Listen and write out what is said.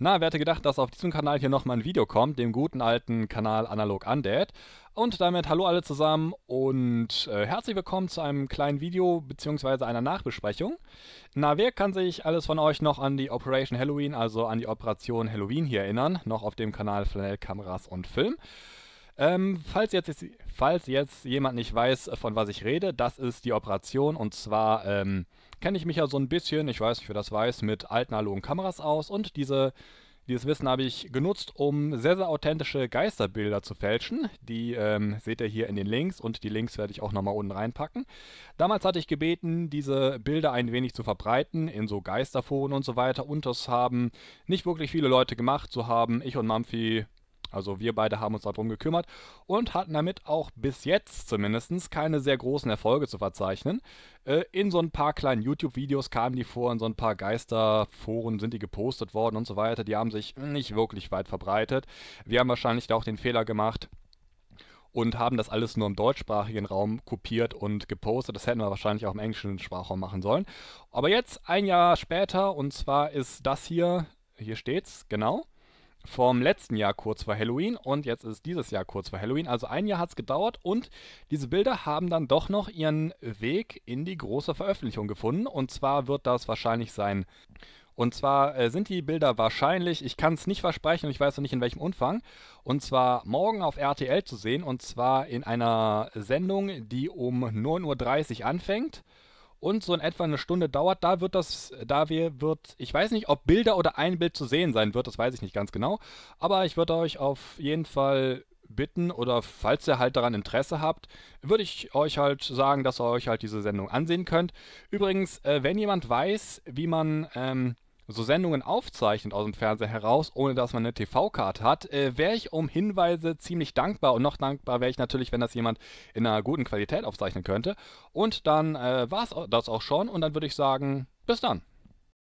Na, wer hätte gedacht, dass auf diesem Kanal hier nochmal ein Video kommt, dem guten alten Kanal Analog Undead. Und damit hallo alle zusammen und äh, herzlich willkommen zu einem kleinen Video bzw. einer Nachbesprechung. Na, wer kann sich alles von euch noch an die Operation Halloween, also an die Operation Halloween hier erinnern, noch auf dem Kanal Flanell Kameras und Film? Ähm, falls, jetzt, falls jetzt jemand nicht weiß, äh, von was ich rede, das ist die Operation. Und zwar ähm, kenne ich mich ja so ein bisschen, ich weiß nicht, wer das weiß, mit alten analogen Kameras aus. Und diese, dieses Wissen habe ich genutzt, um sehr, sehr authentische Geisterbilder zu fälschen. Die ähm, seht ihr hier in den Links und die Links werde ich auch nochmal unten reinpacken. Damals hatte ich gebeten, diese Bilder ein wenig zu verbreiten in so Geisterforen und so weiter. Und das haben nicht wirklich viele Leute gemacht. So haben ich und Mampfi also wir beide haben uns darum gekümmert und hatten damit auch bis jetzt zumindest keine sehr großen Erfolge zu verzeichnen. Äh, in so ein paar kleinen YouTube-Videos kamen die vor, in so ein paar Geisterforen sind die gepostet worden und so weiter. Die haben sich nicht wirklich weit verbreitet. Wir haben wahrscheinlich da auch den Fehler gemacht, und haben das alles nur im deutschsprachigen Raum kopiert und gepostet. Das hätten wir wahrscheinlich auch im englischen Sprachraum machen sollen. Aber jetzt, ein Jahr später, und zwar ist das hier, hier steht's, genau vom letzten Jahr kurz vor Halloween und jetzt ist dieses Jahr kurz vor Halloween. Also ein Jahr hat es gedauert und diese Bilder haben dann doch noch ihren Weg in die große Veröffentlichung gefunden. Und zwar wird das wahrscheinlich sein. Und zwar äh, sind die Bilder wahrscheinlich, ich kann es nicht versprechen und ich weiß noch nicht in welchem Umfang, und zwar morgen auf RTL zu sehen und zwar in einer Sendung, die um 9.30 Uhr anfängt und so in etwa eine Stunde dauert. Da wird das, da wir wird, ich weiß nicht, ob Bilder oder ein Bild zu sehen sein wird, das weiß ich nicht ganz genau. Aber ich würde euch auf jeden Fall bitten oder falls ihr halt daran Interesse habt, würde ich euch halt sagen, dass ihr euch halt diese Sendung ansehen könnt. Übrigens, äh, wenn jemand weiß, wie man ähm, so Sendungen aufzeichnet aus dem Fernseher heraus, ohne dass man eine TV-Card hat, äh, wäre ich um Hinweise ziemlich dankbar und noch dankbar wäre ich natürlich, wenn das jemand in einer guten Qualität aufzeichnen könnte. Und dann äh, war es das auch schon und dann würde ich sagen, bis dann.